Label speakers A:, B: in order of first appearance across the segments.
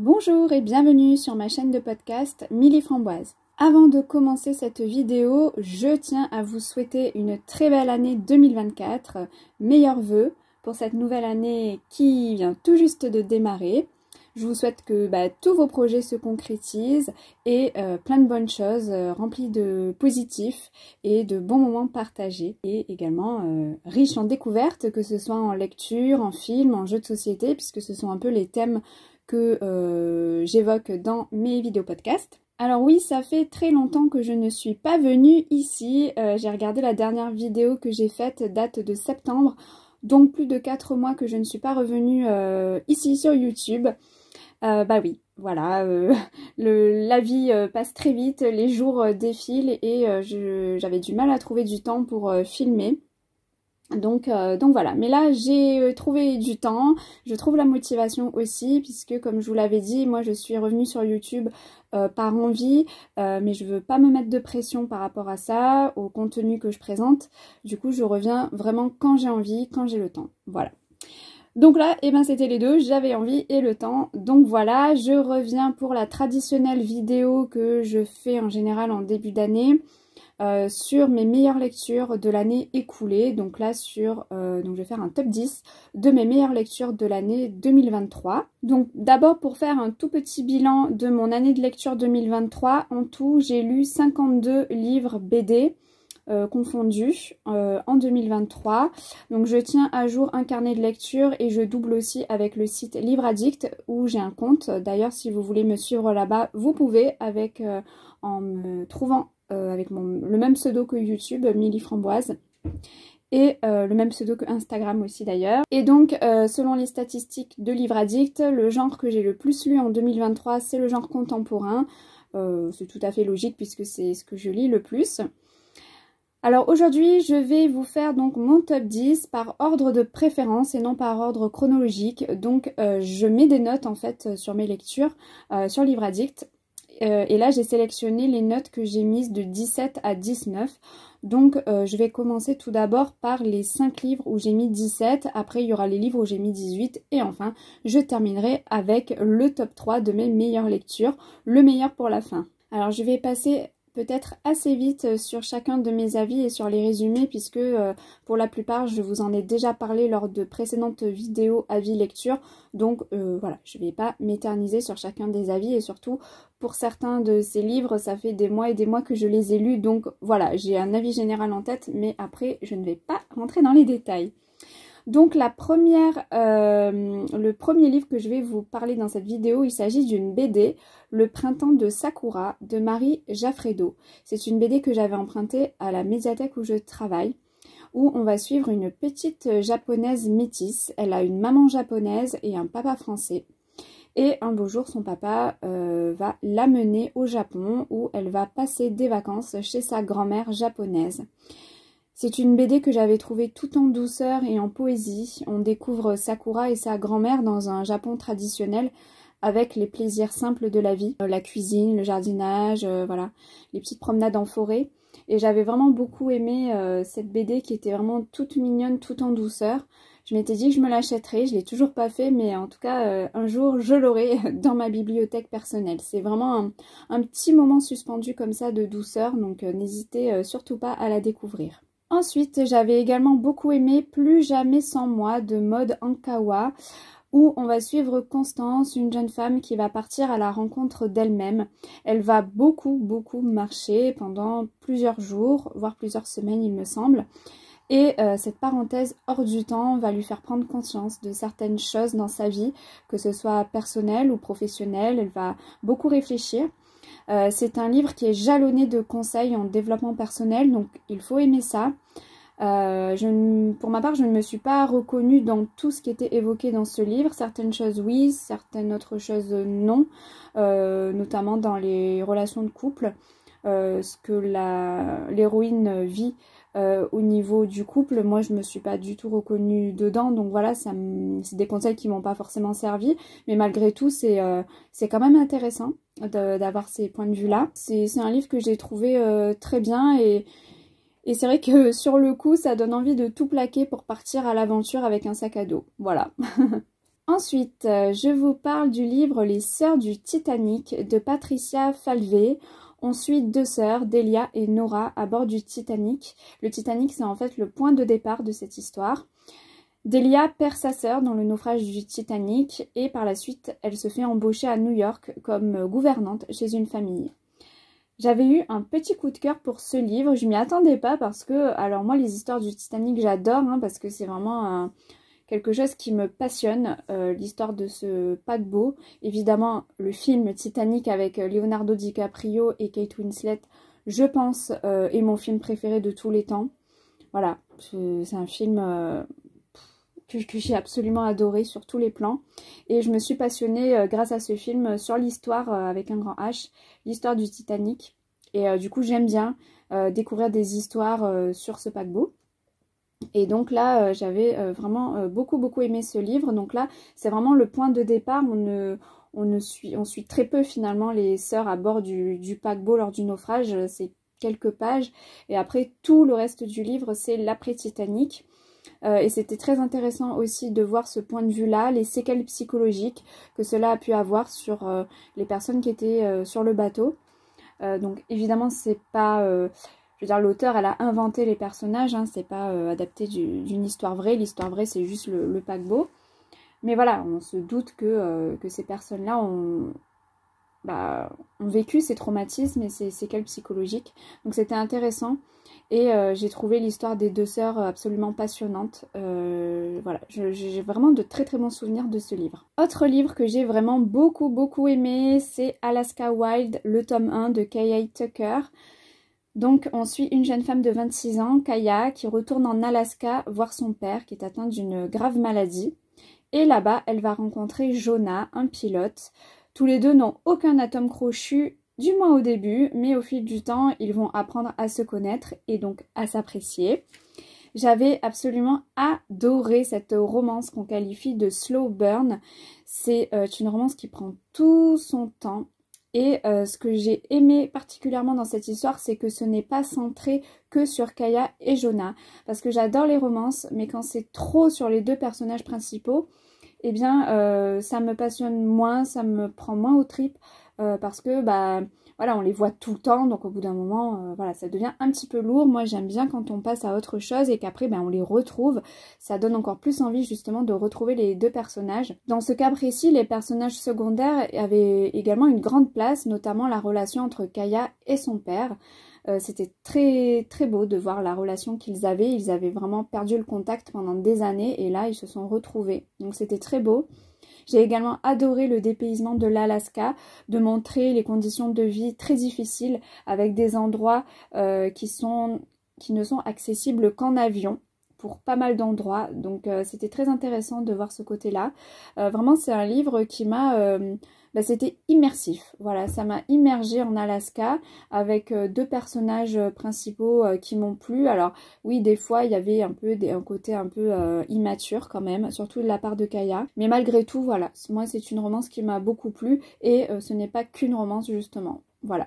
A: Bonjour et bienvenue sur ma chaîne de podcast Millie Framboise. Avant de commencer cette vidéo, je tiens à vous souhaiter une très belle année 2024. Meilleurs vœux pour cette nouvelle année qui vient tout juste de démarrer. Je vous souhaite que bah, tous vos projets se concrétisent et euh, plein de bonnes choses euh, remplies de positifs et de bons moments partagés et également euh, riches en découvertes, que ce soit en lecture, en film, en jeu de société, puisque ce sont un peu les thèmes que euh, j'évoque dans mes vidéos podcasts. Alors oui, ça fait très longtemps que je ne suis pas venue ici. Euh, j'ai regardé la dernière vidéo que j'ai faite, date de septembre, donc plus de 4 mois que je ne suis pas revenue euh, ici sur YouTube. bah oui, voilà, la vie passe très vite, les jours défilent et j'avais du mal à trouver du temps pour filmer. Donc, euh, donc voilà, mais là j'ai euh, trouvé du temps, je trouve la motivation aussi, puisque comme je vous l'avais dit, moi je suis revenue sur YouTube euh, par envie, mais je veux pas me mettre de pression par rapport à ça, au contenu que je présente. Du coup, je reviens vraiment quand j'ai envie, quand j'ai le temps. Voilà. Donc là, eh ben, c'était les deux, j'avais envie et le temps. Donc voilà, je reviens pour la traditionnelle vidéo que je fais en général en début d'année. Euh, sur mes meilleures lectures de l'année écoulée. Donc là sur euh, donc je vais faire un top 10 de mes meilleures lectures de l'année 2023. Donc d'abord pour faire un tout petit bilan de mon année de lecture 2023, en tout j'ai lu 52 livres BD. Euh, confondus en 2023. Donc je tiens à jour un carnet de lecture et je double aussi avec le site Livre Addict où j'ai un compte. D'ailleurs si vous voulez me suivre là-bas, vous pouvez avec en me trouvant euh, avec le même pseudo que YouTube, Milly Framboise. Et euh, le même pseudo que Instagram aussi d'ailleurs. Et donc, euh, selon les statistiques de Livre Addict, le genre que j'ai le plus lu en 2023, c'est le genre contemporain. c'est tout à fait logique puisque c'est ce que je lis le plus. Alors aujourd'hui, je vais vous faire donc mon top 10 par ordre de préférence et non par ordre chronologique. Donc je mets des notes en fait sur mes lectures sur Livre Addict euh, et là, j'ai sélectionné les notes que j'ai mises de 17 à 19. Donc, euh, je vais commencer tout d'abord par les 5 livres où j'ai mis 17. Après, il y aura les livres où j'ai mis 18. Et enfin, je terminerai avec le top 3 de mes meilleures lectures, le meilleur pour la fin. Alors, je vais passer peut-être assez vite euh, sur chacun de mes avis et sur les résumés puisque euh, pour la plupart je vous en ai déjà parlé lors de précédentes vidéos avis lecture donc euh, voilà je vais pas m'éterniser sur chacun des avis et surtout pour certains de ces livres ça fait des mois et des mois que je les ai lus donc voilà j'ai un avis général en tête mais après je ne vais pas rentrer dans les détails. Donc la première, euh, le premier livre que je vais vous parler dans cette vidéo, il s'agit d'une BD, Le printemps de Sakura de Marie Jaffredo. C'est une BD que j'avais empruntée à la médiathèque où je travaille où on va suivre une petite japonaise métisse. Elle a une maman japonaise et un papa français. Et un beau jour, son papa euh, va l'amener au Japon où elle va passer des vacances chez sa grand-mère japonaise. C'est une BD que j'avais trouvée tout en douceur et en poésie. On découvre Sakura et sa grand-mère dans un Japon traditionnel avec les plaisirs simples de la vie, euh, la cuisine, le jardinage, euh, voilà, les petites promenades en forêt. Et j'avais vraiment beaucoup aimé euh, cette BD qui était vraiment toute mignonne, tout en douceur. Je m'étais dit que je me l'achèterais, je l'ai toujours pas fait, mais en tout cas, un jour, je l'aurai dans ma bibliothèque personnelle. C'est vraiment un, petit moment suspendu comme ça de douceur, donc n'hésitez surtout pas à la découvrir. Ensuite, j'avais également beaucoup aimé Plus jamais sans moi de mode Ankawa où on va suivre Constance, une jeune femme qui va partir à la rencontre d'elle-même. Elle va beaucoup, beaucoup marcher pendant plusieurs jours, voire plusieurs semaines, il me semble. Et euh, cette parenthèse hors du temps va lui faire prendre conscience de certaines choses dans sa vie, que ce soit personnelle ou professionnelle. Elle va beaucoup réfléchir. Euh, c'est un livre qui est jalonné de conseils en développement personnel, donc il faut aimer ça. Euh, pour ma part, je ne me suis pas reconnue dans tout ce qui était évoqué dans ce livre. Certaines choses oui, certaines autres choses non, euh, notamment dans les relations de couple, ce que l'héroïne vit euh, au niveau du couple, moi je me suis pas du tout reconnue dedans, donc voilà, ça c'est des conseils qui m'ont pas forcément servi, mais malgré tout, c'est euh, quand même intéressant d'avoir ces points de vue là. C'est un livre que j'ai trouvé euh, très bien et, et c'est vrai que sur le coup, ça donne envie de tout plaquer pour partir à l'aventure avec un sac à dos. Voilà. Ensuite, je vous parle du livre Les Sœurs du Titanic de Patricia Falvé. On suit deux sœurs, Delia et Nora, à bord du Titanic. Le Titanic, c'est en fait le point de départ de cette histoire. Delia perd sa sœur dans le naufrage du Titanic et par la suite, elle se fait embaucher à New York comme gouvernante chez une famille. J'avais eu un petit coup de cœur pour ce livre, je m'y attendais pas parce que, alors moi les histoires du Titanic j'adore hein, parce que c'est vraiment un, quelque chose qui me passionne, euh, l'histoire de ce paquebot. Évidemment, le film Titanic avec euh, Leonardo DiCaprio et Kate Winslet, je pense, euh, est mon film préféré de tous les temps. Voilà, c'est un film que, que j'ai absolument adoré sur tous les plans. Et je me suis passionnée grâce à ce film sur l'histoire avec un grand H, l'histoire du Titanic. Et du coup, j'aime bien découvrir des histoires sur ce paquebot. Et donc là, euh, j'avais euh, vraiment euh, beaucoup, beaucoup aimé ce livre. Donc là, c'est vraiment le point de départ. On, ne, suit, très peu finalement les sœurs à bord du, paquebot lors du naufrage. C'est quelques pages. Et après, tout le reste du livre, c'est l'après-Titanic. et c'était très intéressant aussi de voir ce point de vue-là, les séquelles psychologiques que cela a pu avoir sur les personnes qui étaient sur le bateau. donc évidemment c'est pas je veux dire, l'auteur, elle a inventé les personnages, hein, c'est pas euh, adapté d'une histoire vraie. L'histoire vraie, c'est juste le, paquebot. Mais voilà, on se doute que, euh, ces personnes-là bah, ont, vécu ces traumatismes et ces séquelles psychologiques. Donc c'était intéressant. Et euh, j'ai trouvé l'histoire des deux sœurs absolument passionnante. voilà, j'ai vraiment de très très bons souvenirs de ce livre. Autre livre que j'ai vraiment beaucoup beaucoup aimé, c'est Alaska Wild, le tome 1 de K.A. Tucker. Donc on suit une jeune femme de 26 ans, Kaya, qui retourne en Alaska voir son père qui est atteint d'une grave maladie. Et là-bas, elle va rencontrer Jonah, un pilote. Tous les deux n'ont aucun atome crochu, du moins au début, mais au fil du temps, ils vont apprendre à se connaître et donc à s'apprécier. J'avais absolument adoré cette romance qu'on qualifie de slow burn. C'est euh, une romance qui prend tout son temps et euh, ce que j'ai aimé particulièrement dans cette histoire, c'est que ce n'est pas centré que sur Kaya et Jonah. Parce que j'adore les romances, mais quand c'est trop sur les deux personnages principaux, eh bien, euh, ça me passionne moins, ça me prend moins aux tripes. Euh, parce que bah, voilà, on les voit tout le temps, donc au bout d'un moment, euh, voilà, ça devient un petit peu lourd. Moi, j'aime bien quand on passe à autre chose et qu'après, ben, on les retrouve. Ça donne encore plus envie justement de retrouver les deux personnages. Dans ce cas précis, les personnages secondaires avaient également une grande place, notamment la relation entre Kaya et son père. Euh, c'était très très beau de voir la relation qu'ils avaient. Ils avaient vraiment perdu le contact pendant des années et là ils se sont retrouvés. Donc c'était très beau. J'ai également adoré le dépaysement de l'Alaska, de montrer les conditions de vie très difficiles avec des endroits euh, qui, sont, qui ne sont accessibles qu'en avion pour pas mal d'endroits. Donc euh, c'était très intéressant de voir ce côté-là. vraiment, c'est un livre qui m'a bah, c'était immersif. Voilà, ça m'a immergée en Alaska avec euh, deux personnages euh, principaux euh, qui m'ont plu. Alors oui, des fois, il y avait un peu des, un côté un peu immature quand même, surtout de la part de Kaya. Mais malgré tout, voilà, moi, c'est une romance qui m'a beaucoup plu et ce n'est pas qu'une romance justement. Voilà.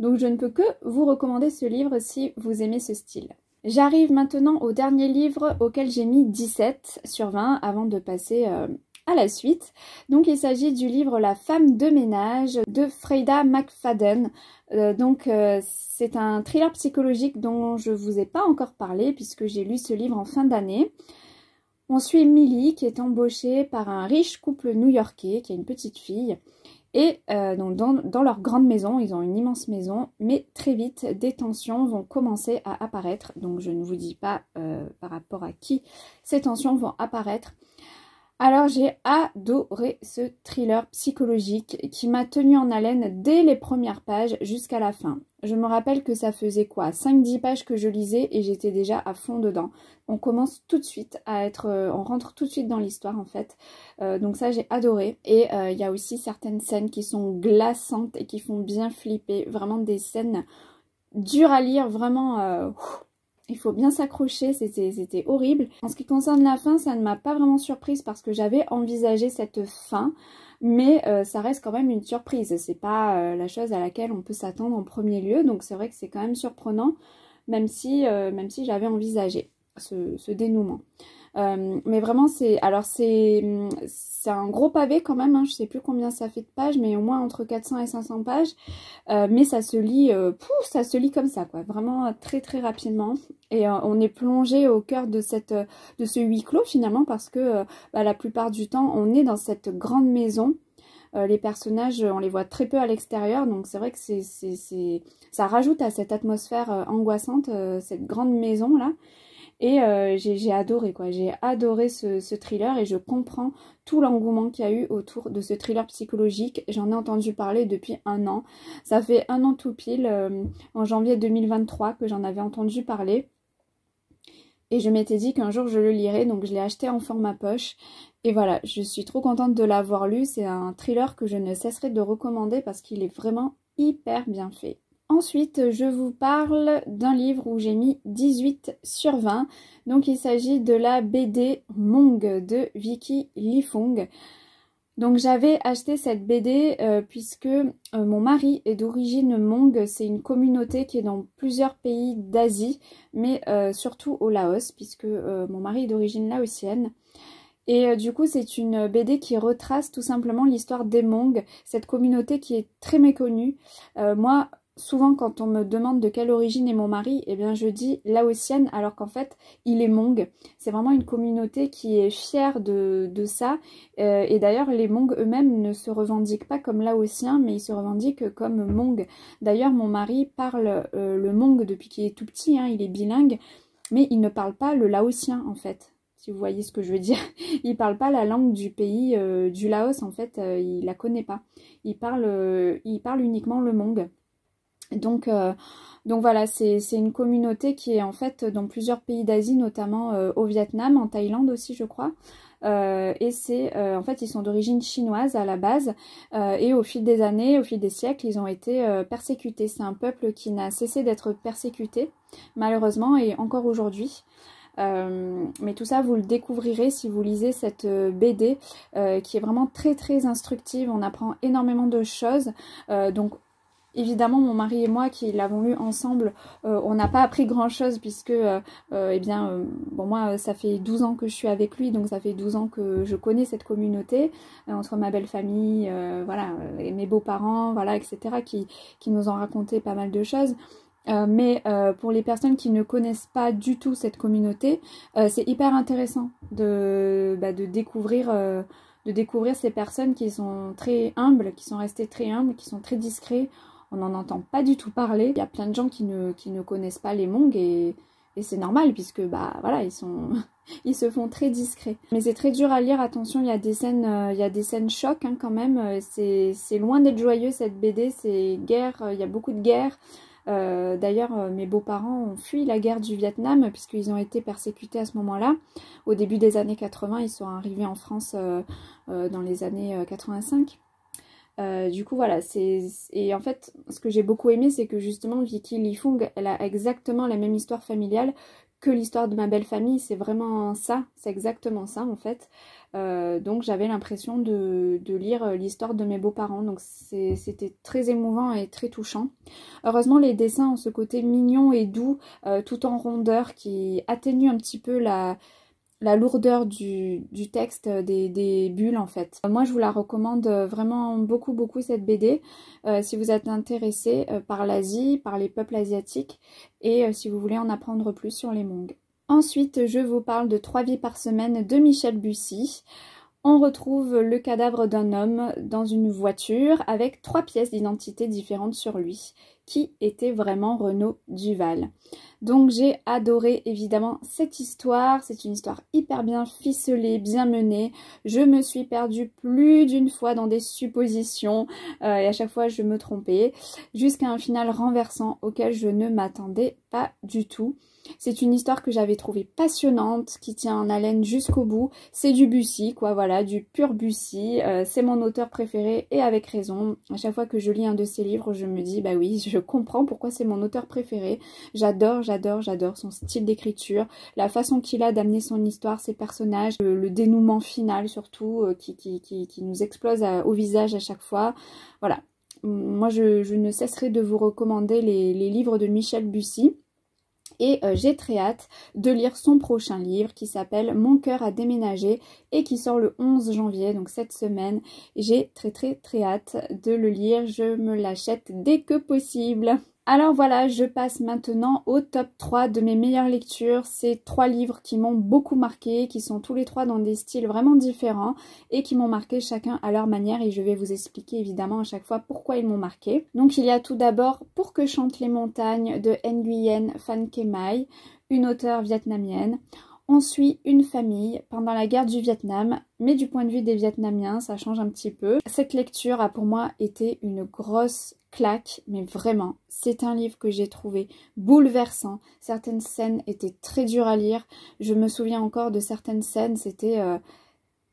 A: Donc je ne peux que vous recommander ce livre si vous aimez ce style. J'arrive maintenant au dernier livre auquel j'ai mis 17 sur 20 avant de passer à la suite. Donc il s'agit du livre La femme de ménage de Freida McFadden. Euh, donc euh, c'est un thriller psychologique dont je vous ai pas encore parlé puisque j'ai lu ce livre en fin d'année. On suit Milly qui est embauchée par un riche couple new-yorkais qui a une petite fille. Et euh, donc dans, leur grande maison, ils ont une immense maison, mais très vite des tensions vont commencer à apparaître. Donc je ne vous dis pas par rapport à qui ces tensions vont apparaître, alors j'ai adoré ce thriller psychologique qui m'a tenu en haleine dès les premières pages jusqu'à la fin. Je me rappelle que ça faisait quoi 5-10 pages que je lisais et j'étais déjà à fond dedans. On commence tout de suite à être... Euh, on rentre tout de suite dans l'histoire en fait. Euh, donc ça j'ai adoré. Et euh, il y a aussi certaines scènes qui sont glaçantes et qui font bien flipper. Vraiment des scènes dures à lire, vraiment il faut bien s'accrocher, c'était horrible. En ce qui concerne la fin, ça ne m'a pas vraiment surprise parce que j'avais envisagé cette fin, mais euh, ça reste quand même une surprise. C'est pas euh, la chose à laquelle on peut s'attendre en premier lieu, donc c'est vrai que c'est quand même surprenant, même si, euh, si j'avais envisagé ce dénouement. Euh, mais vraiment, c'est alors c'est un gros pavé quand même. Hein, je sais plus combien ça fait de pages, mais au moins entre 400 et 500 pages. Euh, mais ça se lit, euh, ça se lit comme ça, quoi. Vraiment très très rapidement. Et on est plongé au cœur de cette de ce huis clos finalement parce que bah, la plupart du temps, on est dans cette grande maison. les personnages, on les voit très peu à l'extérieur, donc c'est vrai que c'est, ça rajoute à cette atmosphère angoissante, cette grande maison là. Et euh, j'ai adoré, quoi. J'ai adoré ce, thriller et je comprends tout l'engouement qu'il y a eu autour de ce thriller psychologique. J'en ai entendu parler depuis un an. Ça fait un an tout pile, euh, en janvier 2023, que j'en avais entendu parler. Et je m'étais dit qu'un jour je le lirais, donc je l'ai acheté en format poche. Et voilà, je suis trop contente de l'avoir lu. C'est un thriller que je ne cesserai de recommander parce qu'il est vraiment hyper bien fait. Ensuite, je vous parle d'un livre où j'ai mis 18 sur 20. Donc, il s'agit de la BD Mong de Vicky Lifung. Donc, j'avais acheté cette BD euh, puisque euh, mon mari est d'origine Mong. C'est une communauté qui est dans plusieurs pays d'Asie, mais euh, surtout au Laos, puisque mon mari est d'origine laotienne. Et du coup, c'est une BD qui retrace tout simplement l'histoire des mong, cette communauté qui est très méconnue. moi, souvent quand on me demande de quelle origine est mon mari, eh bien je dis laotienne alors qu'en fait il est mong. C'est vraiment une communauté qui est fière de, ça. Euh, et d'ailleurs les mong eux-mêmes ne se revendiquent pas comme laotiens mais ils se revendiquent comme mong. D'ailleurs mon mari parle euh, le mong depuis qu'il est tout petit, hein, il est bilingue, mais il ne parle pas le laotien en fait. Si vous voyez ce que je veux dire, il parle pas la langue du pays euh, du Laos en fait, il la connaît pas. Il parle, il parle uniquement le mong. Donc, euh, donc voilà, c'est une communauté qui est en fait dans plusieurs pays d'Asie, notamment euh, au Vietnam, en Thaïlande aussi je crois. Euh, et c'est en fait ils sont d'origine chinoise à la base et au fil des années, au fil des siècles, ils ont été persécutés. C'est un peuple qui n'a cessé d'être persécuté malheureusement et encore aujourd'hui. mais tout ça, vous le découvrirez si vous lisez cette BD qui est vraiment très très instructive. On apprend énormément de choses. donc Évidemment, mon mari et moi qui l'avons lu ensemble, euh, on n'a pas appris grand-chose puisque, euh, euh, eh bien, bon, moi, ça fait 12 ans que je suis avec lui, donc ça fait 12 ans que je connais cette communauté, entre ma belle famille, voilà, et mes beaux-parents, voilà, etc., qui, nous ont raconté pas mal de choses. mais pour les personnes qui ne connaissent pas du tout cette communauté, c'est hyper intéressant de, bah, découvrir. de découvrir ces personnes qui sont très humbles, qui sont restées très humbles, qui sont très discrets on n'en entend pas du tout parler. Il y a plein de gens qui ne, connaissent pas les Hmong et, c'est normal puisque bah voilà, ils sont ils se font très discrets. Mais c'est très dur à lire, attention, il y a des scènes euh, il y des scènes choc hein, quand même, euh, c'est loin d'être joyeux cette BD, c'est guerre, euh, il y a beaucoup de guerre. D'ailleurs, mes beaux-parents ont fui la guerre du Vietnam puisqu'ils ont été persécutés à ce moment-là. Au début des années 80, ils sont arrivés en France dans les années 85. Euh, du coup, voilà, c'est. Et en fait, ce que j'ai beaucoup aimé, c'est que justement, Vicky Li elle a exactement la même histoire familiale que l'histoire de ma belle famille. C'est vraiment ça, c'est exactement ça en fait. Euh, donc j'avais l'impression de, lire euh, l'histoire de mes beaux-parents. Donc c'était très émouvant et très touchant. Heureusement, les dessins ont ce côté mignon et doux, tout en rondeur, qui atténue un petit peu la la lourdeur du, texte, euh, des, bulles en fait. Moi je vous la recommande euh, vraiment beaucoup beaucoup cette BD euh, si vous êtes intéressé par l'Asie, par les peuples asiatiques et si vous voulez en apprendre plus sur les Mongs. Ensuite je vous parle de Trois vies par semaine de Michel Bussy. On retrouve le cadavre d'un homme dans une voiture avec trois pièces d'identité différentes sur lui qui était vraiment Renaud Duval. Donc j'ai adoré évidemment cette histoire, c'est une histoire hyper bien ficelée, bien menée. Je me suis perdue plus d'une fois dans des suppositions euh, et à chaque fois je me trompais jusqu'à un final renversant auquel je ne m'attendais pas du tout. C'est une histoire que j'avais trouvée passionnante, qui tient en haleine jusqu'au bout. C'est du Bussy, quoi, voilà, du pur Bussy. Euh, c'est mon auteur préféré et avec raison. À chaque fois que je lis un de ses livres, je me dis, bah oui, je comprends pourquoi c'est mon auteur préféré. J'adore, j'adore, j'adore son style d'écriture, la façon qu'il a d'amener son histoire, ses personnages, le, dénouement final surtout, euh, qui, qui, qui, qui, nous explose au visage à chaque fois. Voilà. Moi, je, ne cesserai de vous recommander les, les livres de Michel Bussy et euh, j'ai très hâte de lire son prochain livre qui s'appelle Mon cœur a déménagé et qui sort le 11 janvier, donc cette semaine. J'ai très très très hâte de le lire, je me l'achète dès que possible. Alors voilà, je passe maintenant au top 3 de mes meilleures lectures. ces trois livres qui m'ont beaucoup marqué, qui sont tous les trois dans des styles vraiment différents et qui m'ont marqué chacun à leur manière et je vais vous expliquer évidemment à chaque fois pourquoi ils m'ont marqué. Donc il y a tout d'abord Pour que chantent les montagnes de Nguyen Phan Mai, une auteure vietnamienne. On suit une famille pendant la guerre du Vietnam, mais du point de vue des Vietnamiens, ça change un petit peu. Cette lecture a pour moi été une grosse claque, mais vraiment, c'est un livre que j'ai trouvé bouleversant. Certaines scènes étaient très dures à lire. Je me souviens encore de certaines scènes, c'était... Euh,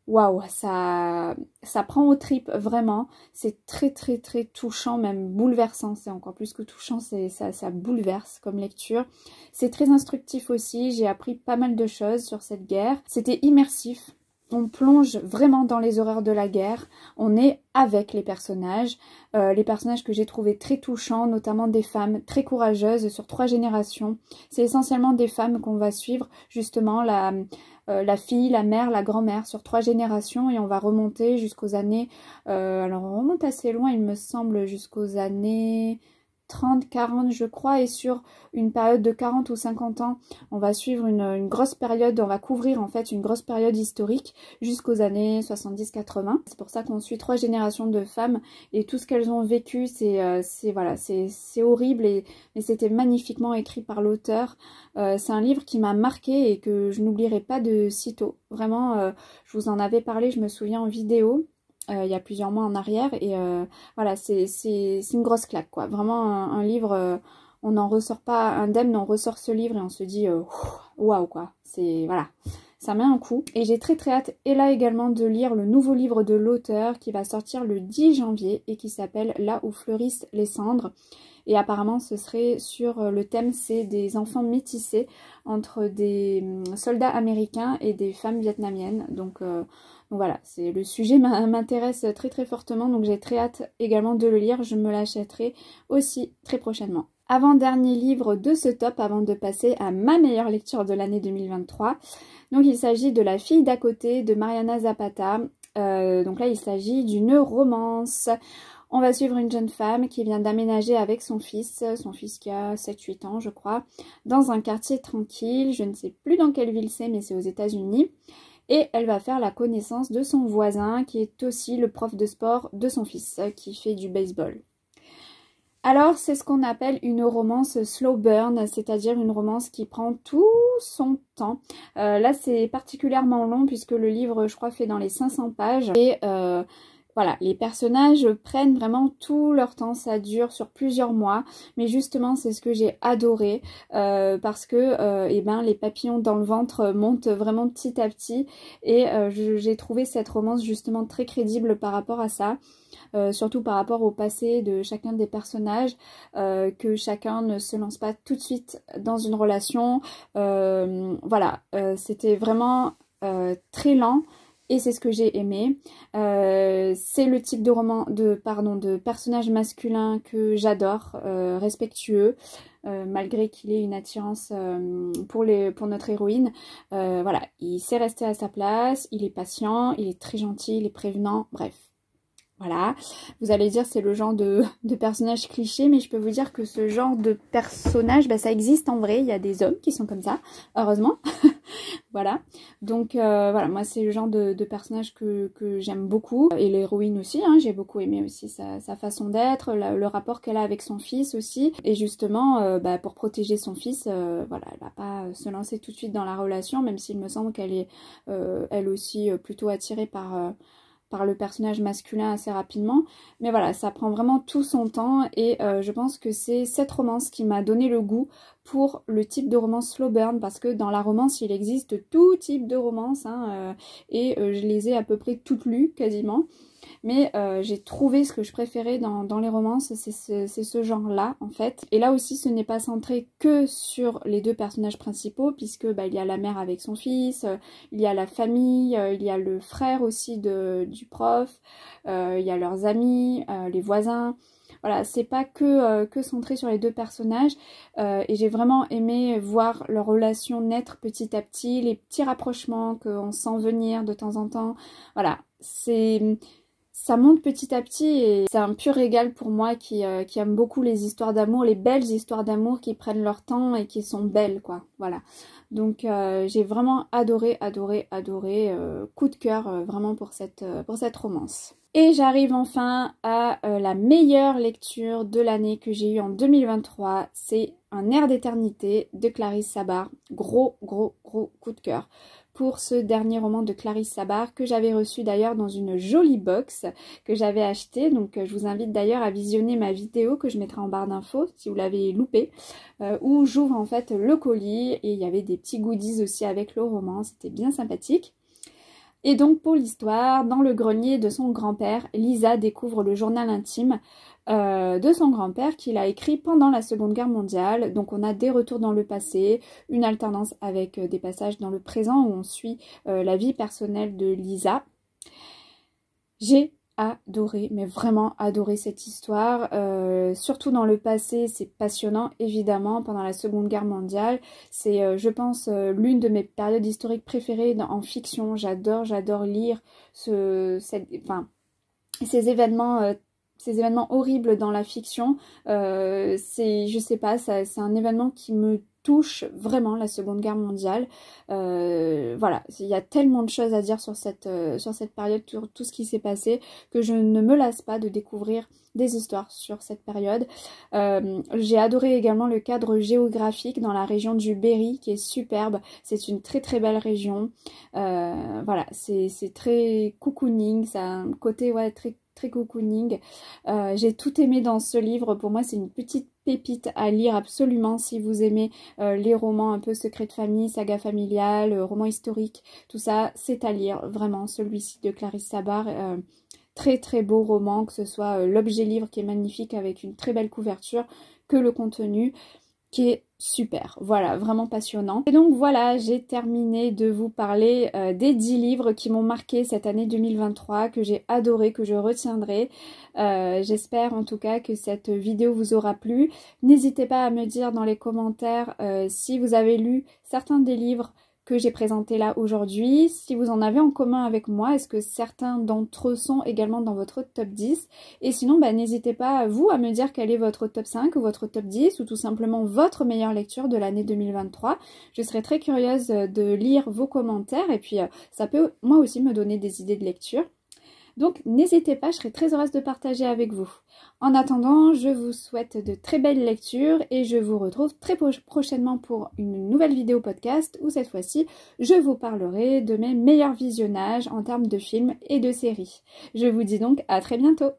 A: waouh, ça, ça prend aux tripes vraiment. C'est très très très touchant, même bouleversant. C'est encore plus que touchant, c'est ça, ça bouleverse comme lecture. C'est très instructif aussi. J'ai appris pas mal de choses sur cette guerre. C'était immersif on plonge vraiment dans les horreurs de la guerre, on est avec les personnages, euh, les personnages que j'ai trouvé très touchants, notamment des femmes très courageuses sur trois générations. C'est essentiellement des femmes qu'on va suivre, justement la, euh, fille, la mère, la grand-mère sur trois générations et on va remonter jusqu'aux années, euh, alors on remonte assez loin il me semble, jusqu'aux années 30, 40, je crois, et sur une période de 40 ou 50 ans, on va suivre une, grosse période, on va couvrir en fait une grosse période historique jusqu'aux années 70-80. C'est pour ça qu'on suit trois générations de femmes et tout ce qu'elles ont vécu, c'est euh, voilà, c'est horrible et, c'était magnifiquement écrit par l'auteur. Euh, c'est un livre qui m'a marqué et que je n'oublierai pas de sitôt. Vraiment, euh, je vous en avais parlé, je me souviens en vidéo. Euh, il y a plusieurs mois en arrière. Et euh, voilà, c'est une grosse claque, quoi. Vraiment un, livre euh, on n'en ressort pas indemne, on ressort ce livre et on se dit waouh quoi. C'est voilà, ça met un coup. Et j'ai très très hâte, et là également, de lire le nouveau livre de l'auteur qui va sortir le 10 janvier et qui s'appelle Là où fleurissent les cendres. Et apparemment, ce serait sur le thème c'est des enfants métissés entre des hum, soldats américains et des femmes vietnamiennes. Donc donc voilà, c'est le sujet m'intéresse très très fortement, donc j'ai très hâte également de le lire. Je me l'achèterai aussi très prochainement. Avant-dernier livre de ce top avant de passer à ma meilleure lecture de l'année 2023. Donc il s'agit de La fille d'à côté de Mariana Zapata. Euh, donc là il s'agit d'une romance. On va suivre une jeune femme qui vient d'aménager avec son fils, son fils qui a 7-8 ans je crois, dans un quartier tranquille, je ne sais plus dans quelle ville c'est mais c'est aux États-Unis et elle va faire la connaissance de son voisin qui est aussi le prof de sport de son fils euh, qui fait du baseball. Alors c'est ce qu'on appelle une romance slow burn, c'est-à-dire une romance qui prend tout son temps. Euh, là c'est particulièrement long puisque le livre je crois fait dans les 500 pages et euh, voilà, les personnages prennent vraiment tout leur temps, ça dure sur plusieurs mois, mais justement c'est ce que j'ai adoré euh, parce que euh, eh ben, les papillons dans le ventre montent vraiment petit à petit et euh, j'ai trouvé cette romance justement très crédible par rapport à ça. surtout par rapport au passé de chacun des personnages, que chacun ne se lance pas tout de suite dans une relation. voilà, c'était vraiment très lent, et c'est ce que j'ai aimé. Euh, c'est le type de roman, de pardon, de personnage masculin que j'adore, euh, respectueux, euh, malgré qu'il ait une attirance pour, les, pour notre héroïne. voilà, il sait rester à sa place, il est patient, il est très gentil, il est prévenant, bref. Voilà, vous allez dire c'est le genre de, de, personnage cliché, mais je peux vous dire que ce genre de personnage, bah, ça existe en vrai. Il y a des hommes qui sont comme ça, heureusement. voilà, donc euh, voilà, moi c'est le genre de, de personnage que, que j'aime beaucoup. Et l'héroïne aussi, hein. j'ai beaucoup aimé aussi sa, sa façon d'être, le rapport qu'elle a avec son fils aussi. Et justement, euh, bah, pour protéger son fils, euh, voilà, elle va pas se lancer tout de suite dans la relation, même s'il me semble qu'elle est elle aussi plutôt attirée par par le personnage masculin assez rapidement. Mais voilà, ça prend vraiment tout son temps et euh, je pense que c'est cette romance qui m'a donné le goût pour le type de romance slow burn parce que dans la romance il existe tout type de romance hein, euh, et euh, je les ai à peu près toutes lues quasiment mais euh, j'ai trouvé ce que je préférais dans, les romances, c'est ce, genre-là en fait. Et là aussi, ce n'est pas centré que sur les deux personnages principaux, puisque bah, il y a la mère avec son fils, il y a la famille, il y a le frère aussi de, du prof, il y a leurs amis, les voisins. Voilà, c'est pas que, euh, que centré sur les deux personnages. Euh, et j'ai vraiment aimé voir leur relation naître petit à petit, les petits rapprochements qu'on sent venir de temps en temps. Voilà, c'est ça monte petit à petit et c'est un pur régal pour moi qui, euh, qui aime beaucoup les histoires d'amour, les belles histoires d'amour qui prennent leur temps et qui sont belles, quoi. Voilà. Donc euh, j'ai vraiment adoré, adoré, adoré, euh, coup de cœur euh, vraiment pour cette, pour cette romance. Et j'arrive enfin à la meilleure lecture de l'année que j'ai eue en 2023, c'est Un air d'éternité de Clarisse Sabar. Gros, gros, gros coup de cœur pour ce dernier roman de Clarisse Sabar que j'avais reçu d'ailleurs dans une jolie box que j'avais achetée. Donc euh, je vous invite d'ailleurs à visionner ma vidéo que je mettrai en barre d'infos si vous l'avez loupée, euh, où j'ouvre en fait le colis et il y avait des petits goodies aussi avec le roman, c'était bien sympathique. Et donc pour l'histoire, dans le grenier de son grand-père, Lisa découvre le journal intime euh, de son grand-père qu'il a écrit pendant la Seconde Guerre mondiale. Donc on a des retours dans le passé, une alternance avec euh, des passages dans le présent où on suit euh, la vie personnelle de Lisa. J'ai adoré, mais vraiment adoré cette histoire. Euh, surtout dans le passé, c'est passionnant, évidemment, pendant la Seconde Guerre mondiale. C'est, euh, je pense, euh, l'une de mes périodes historiques préférées en fiction. J'adore, j'adore lire ce, ces événements ces événements horribles dans la fiction, c'est, je sais pas, c'est un événement qui me touche vraiment la Seconde Guerre mondiale. Euh, voilà, il y a tellement de choses à dire sur cette, euh, sur cette période, sur tout ce qui s'est passé, que je ne me lasse pas de découvrir des histoires sur cette période. Euh, j'ai adoré également le cadre géographique dans la région du Berry, qui est superbe. C'est une très très belle région. voilà, c'est très cocooning, ça a un côté ouais, très très cocooning. J'ai tout aimé dans ce livre. Pour moi, c'est une petite pépite à lire absolument si vous aimez euh, les romans un peu secrets de famille, saga familiale, euh, romans historiques, tout ça, c'est à lire vraiment celui-ci de Clarisse Sabar. Euh, très très beau roman, que ce soit l'objet livre qui est magnifique avec une très belle couverture, que le contenu super. Voilà, vraiment passionnant. Et donc voilà, j'ai terminé de vous parler euh, des 10 livres qui m'ont marqué cette année 2023, que j'ai adoré, que je retiendrai. Euh, j'espère en tout cas que cette vidéo vous aura plu. N'hésitez pas à me dire dans les commentaires euh, si vous avez lu certains des livres que j'ai présenté là aujourd'hui. Si vous en avez en commun avec moi, est-ce que certains d'entre eux sont également dans votre top 10 Et sinon, bah, n'hésitez pas, vous, à me dire quel est votre top 5 ou votre top 10 ou tout simplement votre meilleure lecture de l'année 2023. Je serais très curieuse de lire vos commentaires et puis euh, ça peut moi aussi me donner des idées de lecture. Donc n'hésitez pas, je serai très heureuse de partager avec vous. En attendant, je vous souhaite de très belles lectures et je vous retrouve très prochainement pour une nouvelle vidéo podcast où cette fois-ci, je vous parlerai de mes meilleurs visionnages en termes de films et de séries. Je vous dis donc à très bientôt